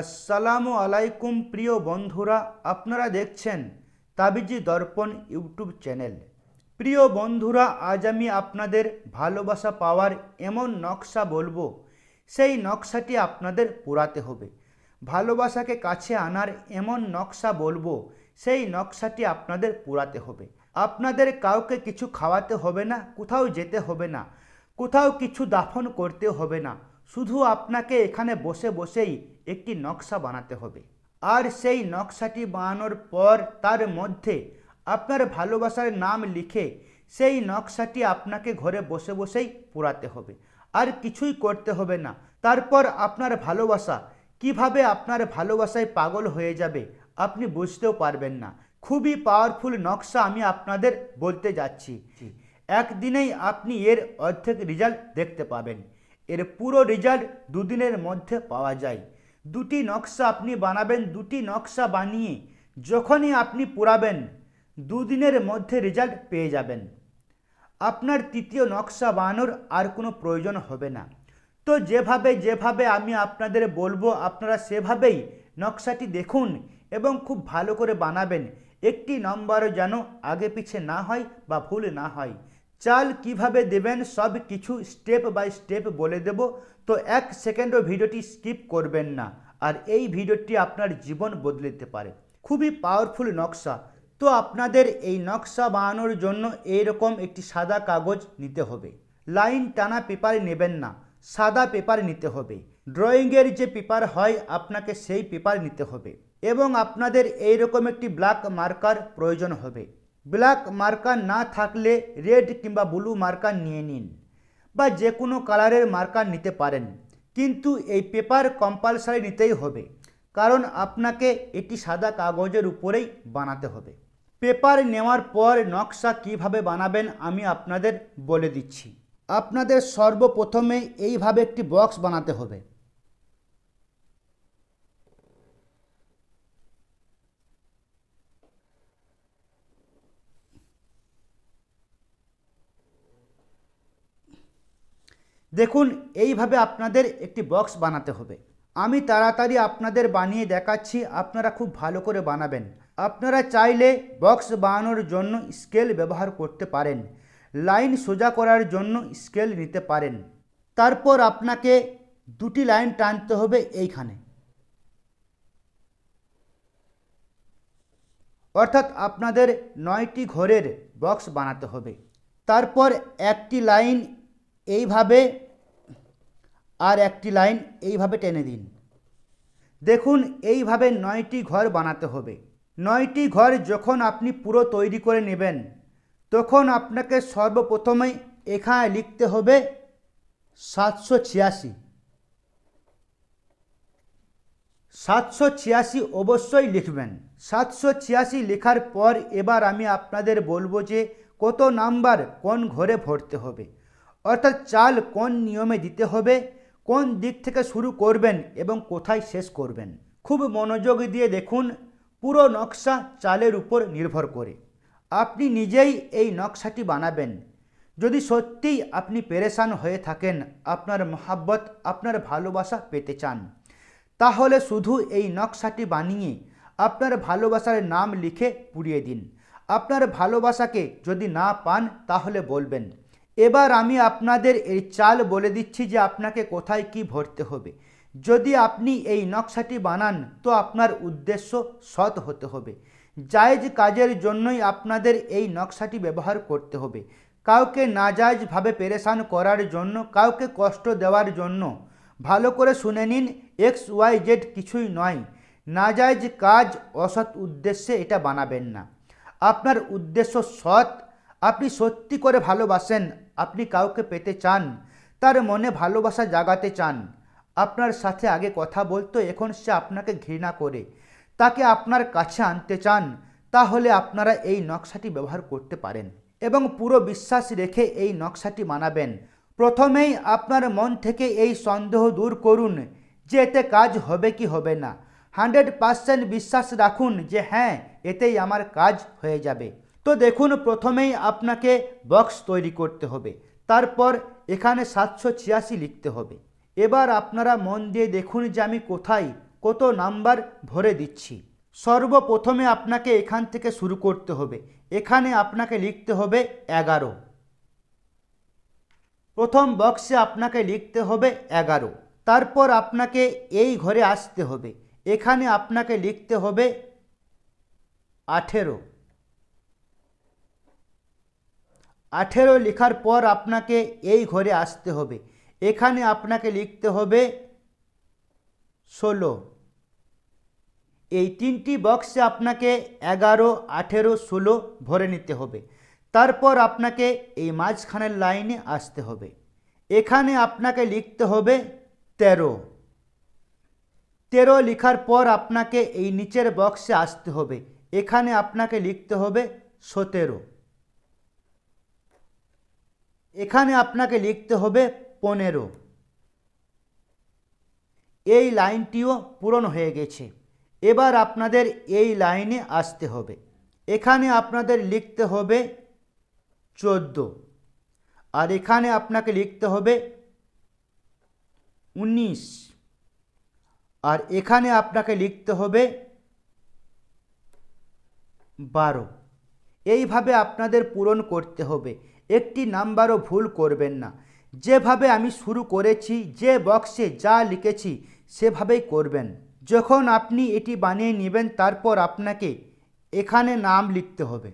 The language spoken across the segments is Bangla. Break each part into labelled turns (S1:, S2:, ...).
S1: আসসালামু আলাইকুম প্রিয় বন্ধুরা আপনারা দেখছেন তাবিজি দর্পণ ইউটিউব চ্যানেল প্রিয় বন্ধুরা আজ আমি আপনাদের ভালোবাসা পাওয়ার এমন নকশা বলবো সেই নকশাটি আপনাদের পোড়াতে হবে ভালোবাসাকে কাছে আনার এমন নকশা বলবো সেই নকশাটি আপনাদের পোড়াতে হবে আপনাদের কাউকে কিছু খাওয়াতে হবে না কোথাও যেতে হবে না কোথাও কিছু দাফন করতে হবে না শুধু আপনাকে এখানে বসে বসেই একটি নকশা বানাতে হবে আর সেই নকশাটি বানানোর পর তার মধ্যে আপনার ভালোবাসার নাম লিখে সেই নকশাটি আপনাকে ঘরে বসে বসেই পুরাতে হবে আর কিছুই করতে হবে না তারপর আপনার ভালোবাসা কিভাবে আপনার ভালোবাসায় পাগল হয়ে যাবে আপনি বুঝতেও পারবেন না খুবই পাওয়ারফুল নকশা আমি আপনাদের বলতে যাচ্ছি একদিনেই আপনি এর অর্ধেক রেজাল্ট দেখতে পাবেন এর পুরো রেজাল্ট দুদিনের মধ্যে পাওয়া যায় দুটি নকশা আপনি বানাবেন দুটি নকশা বানিয়ে যখনই আপনি পুরাবেন দুদিনের মধ্যে রেজাল্ট পেয়ে যাবেন আপনার তৃতীয় নকশা বানানোর আর কোনো প্রয়োজন হবে না তো যেভাবে যেভাবে আমি আপনাদের বলবো আপনারা সেভাবেই নকশাটি দেখুন এবং খুব ভালো করে বানাবেন একটি নম্বরও যেন আগে পিছে না হয় বা ভুল না হয় চাল কিভাবে দেবেন সব কিছু স্টেপ বাই স্টেপ বলে দেব তো এক সেকেন্ডও ভিডিওটি স্কিপ করবেন না আর এই ভিডিওটি আপনার জীবন বদলে দিতে পারে খুবই পাওয়ারফুল নকশা তো আপনাদের এই নকশা বানানোর জন্য এইরকম একটি সাদা কাগজ নিতে হবে লাইন টানা পেপার নেবেন না সাদা পেপার নিতে হবে ড্রয়িংয়ের যে পেপার হয় আপনাকে সেই পেপার নিতে হবে এবং আপনাদের এইরকম একটি ব্ল্যাক মার্কার প্রয়োজন হবে ব্ল্যাক মার্কার না থাকলে রেড কিংবা ব্লু মার্কার নিয়ে নিন বা যে কোনো কালারের মার্কার নিতে পারেন কিন্তু এই পেপার কম্পালসারি নিতেই হবে কারণ আপনাকে এটি সাদা কাগজের উপরেই বানাতে হবে পেপার নেওয়ার পর নকশা কিভাবে বানাবেন আমি আপনাদের বলে দিচ্ছি আপনাদের সর্বপ্রথমে এইভাবে একটি বক্স বানাতে হবে দেখুন এইভাবে আপনাদের একটি বক্স বানাতে হবে আমি তাড়াতাড়ি আপনাদের বানিয়ে দেখাচ্ছি আপনারা খুব ভালো করে বানাবেন আপনারা চাইলে বক্স বানানোর জন্য স্কেল ব্যবহার করতে পারেন লাইন সোজা করার জন্য স্কেল নিতে পারেন তারপর আপনাকে দুটি লাইন টানতে হবে এইখানে অর্থাৎ আপনাদের নয়টি ঘরের বক্স বানাতে হবে তারপর একটি লাইন এইভাবে আর একটি লাইন এইভাবে টেনে দিন দেখুন এইভাবে নয়টি ঘর বানাতে হবে নয়টি ঘর যখন আপনি পুরো তৈরি করে নেবেন তখন আপনাকে সর্বপ্রথমে এখানে লিখতে হবে সাতশো ছিয়াশি সাতশো ছিয়াশি অবশ্যই লিখবেন সাতশো ছিয়াশি লেখার পর এবার আমি আপনাদের বলবো যে কত নাম্বার কোন ঘরে ভরতে হবে অর্থাৎ চাল কোন নিয়মে দিতে হবে কোন দিক থেকে শুরু করবেন এবং কোথায় শেষ করবেন খুব মনোযোগ দিয়ে দেখুন পুরো নকশা চালের উপর নির্ভর করে আপনি নিজেই এই নকশাটি বানাবেন যদি সত্যিই আপনি পেরেশান হয়ে থাকেন আপনার মহাব্বত আপনার ভালোবাসা পেতে চান তাহলে শুধু এই নকশাটি বানিয়ে আপনার ভালোবাসার নাম লিখে পুড়িয়ে দিন আপনার ভালোবাসাকে যদি না পান তাহলে বলবেন এবার আমি আপনাদের এই চাল বলে দিচ্ছি যে আপনাকে কোথায় কি ভরতে হবে যদি আপনি এই নকশাটি বানান তো আপনার উদ্দেশ্য সৎ হতে হবে জায়জ কাজের জন্যই আপনাদের এই নকশাটি ব্যবহার করতে হবে কাউকে নাজায়জভাবে পেরেশান করার জন্য কাউকে কষ্ট দেওয়ার জন্য ভালো করে শুনে নিন এক্স ওয়াই জেড কিছুই নয় নাজায়জ কাজ অসৎ উদ্দেশ্যে এটা বানাবেন না আপনার উদ্দেশ্য সৎ আপনি সত্যি করে ভালোবাসেন আপনি কাউকে পেতে চান তার মনে ভালোবাসা জাগাতে চান আপনার সাথে আগে কথা বলতো এখন সে আপনাকে ঘৃণা করে তাকে আপনার কাছে আনতে চান তাহলে আপনারা এই নকশাটি ব্যবহার করতে পারেন এবং পুরো বিশ্বাস রেখে এই নকশাটি মানাবেন প্রথমেই আপনার মন থেকে এই সন্দেহ দূর করুন যে এতে কাজ হবে কি হবে না হান্ড্রেড পার্সেন্ট বিশ্বাস রাখুন যে হ্যাঁ এতেই আমার কাজ হয়ে যাবে তো দেখুন প্রথমেই আপনাকে বক্স তৈরি করতে হবে তারপর এখানে সাতশো ছিয়াশি লিখতে হবে এবার আপনারা মন দিয়ে দেখুন যে আমি কোথায় কত নাম্বার ভরে দিচ্ছি সর্বপ্রথমে আপনাকে এখান থেকে শুরু করতে হবে এখানে আপনাকে লিখতে হবে এগারো প্রথম বক্সে আপনাকে লিখতে হবে এগারো তারপর আপনাকে এই ঘরে আসতে হবে এখানে আপনাকে লিখতে হবে আঠেরো আঠেরো লেখার পর আপনাকে এই ঘরে আসতে হবে এখানে আপনাকে লিখতে হবে ষোলো এই তিনটি বক্সে আপনাকে এগারো আঠেরো ষোলো ভরে নিতে হবে তারপর আপনাকে এই মাঝখানের লাইনে আসতে হবে এখানে আপনাকে লিখতে হবে তেরো তেরো লেখার পর আপনাকে এই নিচের বক্সে আসতে হবে এখানে আপনাকে লিখতে হবে সতেরো এখানে আপনাকে লিখতে হবে পনেরো এই লাইনটিও পূরণ হয়ে গেছে এবার আপনাদের এই লাইনে আসতে হবে এখানে আপনাদের লিখতে হবে চোদ্দ আর এখানে আপনাকে লিখতে হবে উনিশ আর এখানে আপনাকে লিখতে হবে বারো এইভাবে আপনাদের পূরণ করতে হবে একটি নাম্বারও ভুল করবেন না যেভাবে আমি শুরু করেছি যে বক্সে যা লিখেছি সেভাবেই করবেন যখন আপনি এটি বানিয়ে নেবেন তারপর আপনাকে এখানে নাম লিখতে হবে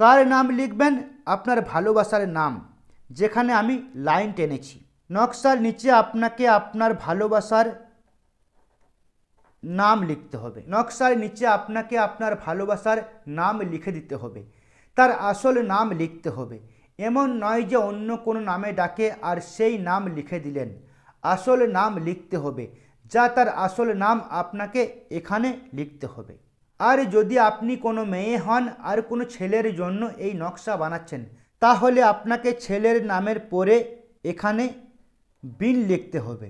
S1: কার নাম লিখবেন আপনার ভালোবাসার নাম যেখানে আমি লাইন টেনেছি নকশার নিচে আপনাকে আপনার ভালোবাসার নাম লিখতে হবে নকশার নিচে আপনাকে আপনার ভালোবাসার নাম লিখে দিতে হবে তার আসল নাম লিখতে হবে এমন নয় যে অন্য কোনো নামে ডাকে আর সেই নাম লিখে দিলেন আসল নাম লিখতে হবে যা তার আসল নাম আপনাকে এখানে লিখতে হবে আর যদি আপনি কোনো মেয়ে হন আর কোনো ছেলের জন্য এই নকশা বানাচ্ছেন তাহলে আপনাকে ছেলের নামের পরে এখানে বিন লিখতে হবে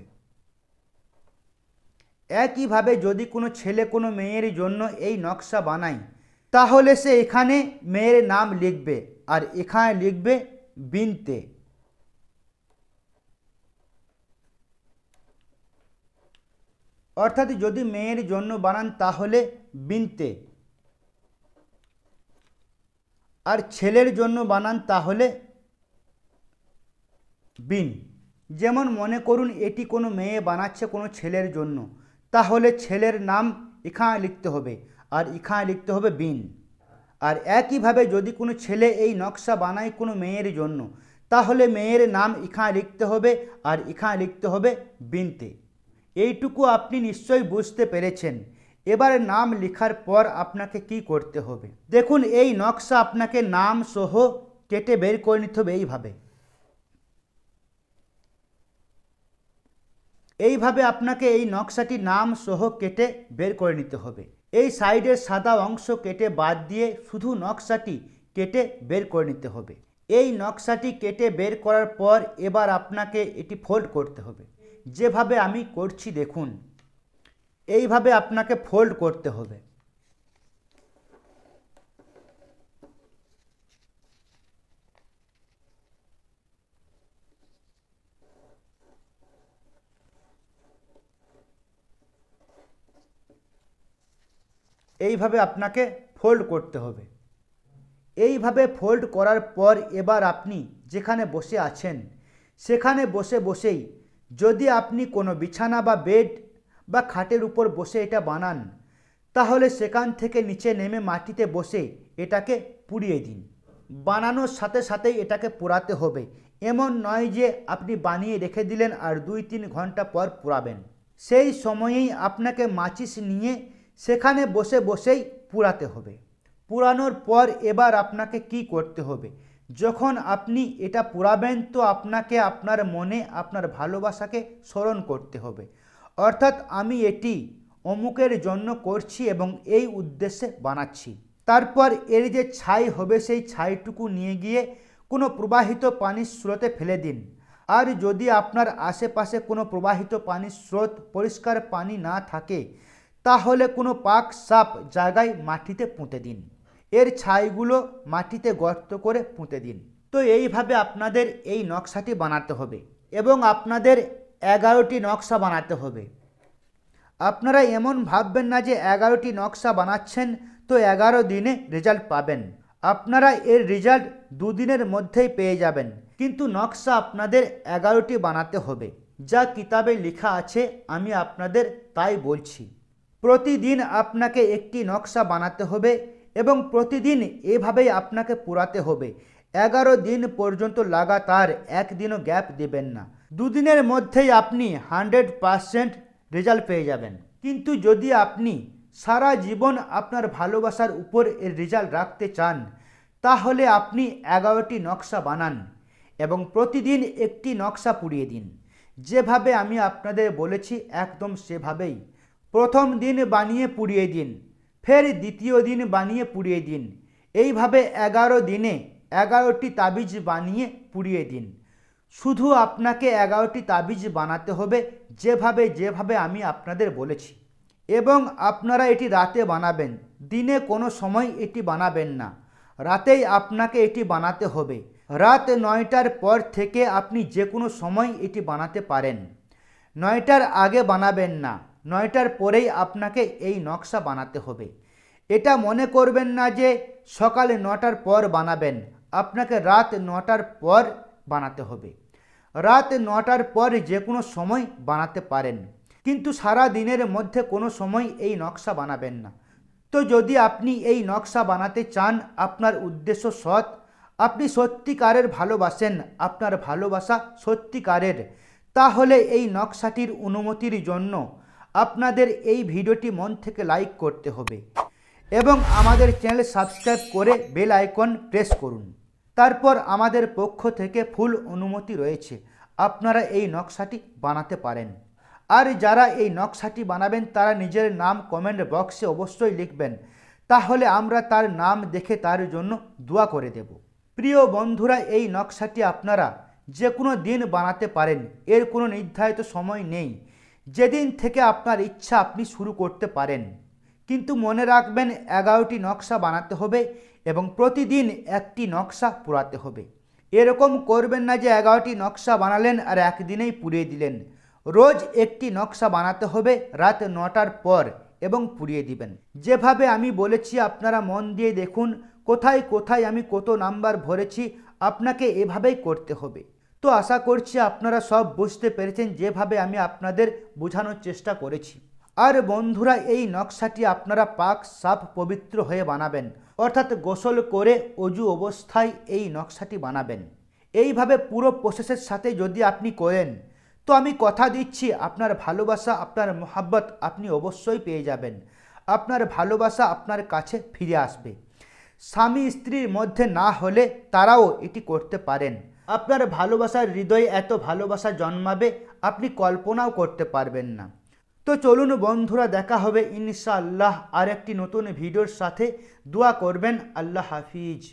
S1: একইভাবে যদি কোনো ছেলে কোনো মেয়ের জন্য এই নকশা বানায় তাহলে সে এখানে মেয়ের নাম লিখবে আর এখানে লিখবে বিনতে অর্থাৎ যদি মেয়ের জন্য বানান তাহলে বিনতে আর ছেলের জন্য বানান তাহলে বিন যেমন মনে করুন এটি কোনো মেয়ে বানাচ্ছে কোনো ছেলের জন্য তাহলে ছেলের নাম এখানে লিখতে হবে আর ইখানে লিখতে হবে বিন আর একইভাবে যদি কোনো ছেলে এই নকশা বানায় কোনো মেয়ের জন্য তাহলে মেয়ের নাম ইখায় লিখতে হবে আর ইখা লিখতে হবে বিনতে এইটুকু আপনি নিশ্চয়ই বুঝতে পেরেছেন এবারে নাম লেখার পর আপনাকে কি করতে হবে দেখুন এই নকশা আপনাকে নাম সহ কেটে বের করে নিতে হবে এইভাবে এইভাবে আপনাকে এই নকশাটি নাম সহ কেটে বের করে নিতে হবে এই সাইডের সাদা অংশ কেটে বাদ দিয়ে শুধু নকশাটি কেটে বের করে নিতে হবে এই নকশাটি কেটে বের করার পর এবার আপনাকে এটি ফোল্ড করতে হবে যেভাবে আমি করছি দেখুন এইভাবে আপনাকে ফোল্ড করতে হবে এইভাবে আপনাকে ফোল্ড করতে হবে এইভাবে ফোল্ড করার পর এবার আপনি যেখানে বসে আছেন সেখানে বসে বসেই যদি আপনি কোনো বিছানা বা বেড বা খাটের উপর বসে এটা বানান তাহলে সেখান থেকে নিচে নেমে মাটিতে বসে এটাকে পুড়িয়ে দিন বানানোর সাথে সাথেই এটাকে পোড়াতে হবে এমন নয় যে আপনি বানিয়ে রেখে দিলেন আর দুই তিন ঘন্টা পর পোড়াবেন সেই সময়েই আপনাকে মাচিস নিয়ে সেখানে বসে বসেই পুরাতে হবে পুরানোর পর এবার আপনাকে কি করতে হবে যখন আপনি এটা পুরাবেন তো আপনাকে আপনার মনে আপনার ভালোবাসাকে স্মরণ করতে হবে অর্থাৎ আমি এটি অমুকের জন্য করছি এবং এই উদ্দেশ্যে বানাচ্ছি তারপর এর যে ছাই হবে সেই ছাইটুকু নিয়ে গিয়ে কোনো প্রবাহিত পানির স্রোতে ফেলে দিন আর যদি আপনার আশেপাশে কোনো প্রবাহিত পানির স্রোত পরিষ্কার পানি না থাকে তাহলে কোনো পাক সাপ জায়গায় মাটিতে পুঁতে দিন এর ছাইগুলো মাটিতে গর্ত করে পুঁতে দিন তো এইভাবে আপনাদের এই নকশাটি বানাতে হবে এবং আপনাদের এগারোটি নকশা বানাতে হবে আপনারা এমন ভাববেন না যে এগারোটি নকশা বানাচ্ছেন তো এগারো দিনে রেজাল্ট পাবেন আপনারা এর রেজাল্ট দুদিনের মধ্যেই পেয়ে যাবেন কিন্তু নকশা আপনাদের এগারোটি বানাতে হবে যা কিতাবে লেখা আছে আমি আপনাদের তাই বলছি প্রতিদিন আপনাকে একটি নকশা বানাতে হবে এবং প্রতিদিন এভাবেই আপনাকে পুরাতে হবে এগারো দিন পর্যন্ত লাগাতার একদিনও গ্যাপ দেবেন না দুদিনের মধ্যেই আপনি হান্ড্রেড পারসেন্ট রেজাল্ট পেয়ে যাবেন কিন্তু যদি আপনি সারা জীবন আপনার ভালোবাসার উপর এর রেজাল্ট রাখতে চান তাহলে আপনি এগারোটি নকশা বানান এবং প্রতিদিন একটি নকশা পুড়িয়ে দিন যেভাবে আমি আপনাদের বলেছি একদম সেভাবেই প্রথম দিন বানিয়ে পুড়িয়ে দিন ফের দ্বিতীয় দিন বানিয়ে পুড়িয়ে দিন এইভাবে এগারো দিনে এগারোটি তাবিজ বানিয়ে পুড়িয়ে দিন শুধু আপনাকে এগারোটি তাবিজ বানাতে হবে যেভাবে যেভাবে আমি আপনাদের বলেছি এবং আপনারা এটি রাতে বানাবেন দিনে কোনো সময় এটি বানাবেন না রাতেই আপনাকে এটি বানাতে হবে রাত নয়টার পর থেকে আপনি যে কোনো সময় এটি বানাতে পারেন নয়টার আগে বানাবেন না নয়টার পরেই আপনাকে এই নকশা বানাতে হবে এটা মনে করবেন না যে সকালে নটার পর বানাবেন আপনাকে রাত নটার পর বানাতে হবে রাত নটার পর যে কোনো সময় বানাতে পারেন কিন্তু সারা দিনের মধ্যে কোনো সময় এই নকশা বানাবেন না তো যদি আপনি এই নকশা বানাতে চান আপনার উদ্দেশ্য সৎ আপনি সত্যিকারের ভালোবাসেন আপনার ভালোবাসা সত্যিকারের তাহলে এই নকশাটির অনুমতির জন্য আপনাদের এই ভিডিওটি মন থেকে লাইক করতে হবে এবং আমাদের চ্যানেল সাবস্ক্রাইব করে বেল আইকন প্রেস করুন তারপর আমাদের পক্ষ থেকে ফুল অনুমতি রয়েছে আপনারা এই নকশাটি বানাতে পারেন আর যারা এই নকশাটি বানাবেন তারা নিজের নাম কমেন্ট বক্সে অবশ্যই লিখবেন তাহলে আমরা তার নাম দেখে তার জন্য দোয়া করে দেব প্রিয় বন্ধুরা এই নকশাটি আপনারা যে কোনো দিন বানাতে পারেন এর কোনো নির্ধারিত সময় নেই যেদিন থেকে আপনার ইচ্ছা আপনি শুরু করতে পারেন কিন্তু মনে রাখবেন এগারোটি নকশা বানাতে হবে এবং প্রতিদিন একটি নকশা পুরাতে হবে এরকম করবেন না যে এগারোটি নকশা বানালেন আর একদিনেই পুড়িয়ে দিলেন রোজ একটি নকশা বানাতে হবে রাত নটার পর এবং পুড়িয়ে দিবেন যেভাবে আমি বলেছি আপনারা মন দিয়ে দেখুন কোথায় কোথায় আমি কত নাম্বার ভরেছি আপনাকে এভাবেই করতে হবে তো আশা করছি আপনারা সব বুঝতে পেরেছেন যেভাবে আমি আপনাদের বোঝানোর চেষ্টা করেছি আর বন্ধুরা এই নকশাটি আপনারা পাক সাফ পবিত্র হয়ে বানাবেন অর্থাৎ গোসল করে অজু অবস্থায় এই নকশাটি বানাবেন এইভাবে পুরো প্রসেসের সাথে যদি আপনি করেন তো আমি কথা দিচ্ছি আপনার ভালোবাসা আপনার মোহাব্বত আপনি অবশ্যই পেয়ে যাবেন আপনার ভালোবাসা আপনার কাছে ফিরে আসবে স্বামী স্ত্রীর মধ্যে না হলে তারাও এটি করতে পারেন আপনার ভালোবাসার হৃদয়ে এত ভালোবাসা জন্মাবে আপনি কল্পনাও করতে পারবেন না তো চলুন বন্ধুরা দেখা হবে ইনশাআল্লাহ আর একটি নতুন ভিডিওর সাথে দোয়া করবেন আল্লাহ হাফিজ